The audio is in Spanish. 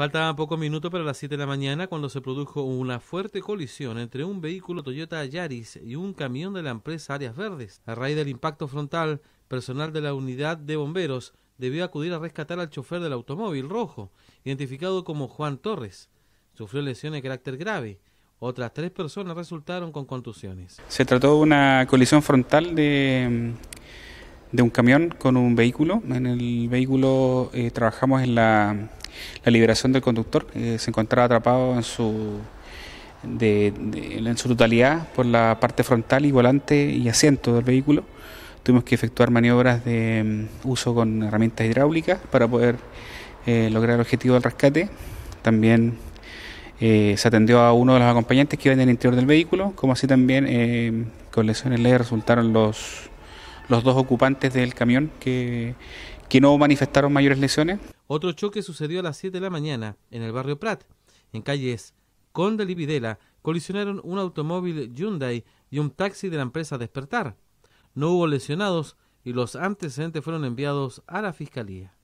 Faltaban pocos minutos para las 7 de la mañana cuando se produjo una fuerte colisión entre un vehículo Toyota Yaris y un camión de la empresa Áreas Verdes. A raíz del impacto frontal, personal de la unidad de bomberos debió acudir a rescatar al chofer del automóvil rojo, identificado como Juan Torres. Sufrió lesiones de carácter grave. Otras tres personas resultaron con contusiones. Se trató de una colisión frontal de, de un camión con un vehículo. En el vehículo eh, trabajamos en la la liberación del conductor, eh, se encontraba atrapado en su, en su totalidad por la parte frontal y volante y asiento del vehículo. Tuvimos que efectuar maniobras de mm, uso con herramientas hidráulicas para poder eh, lograr el objetivo del rescate. También eh, se atendió a uno de los acompañantes que iba en el interior del vehículo, como así también con lesiones leves resultaron los los dos ocupantes del camión que, que no manifestaron mayores lesiones. Otro choque sucedió a las 7 de la mañana en el barrio Prat. En calles Conde y colisionaron un automóvil Hyundai y un taxi de la empresa Despertar. No hubo lesionados y los antecedentes fueron enviados a la fiscalía.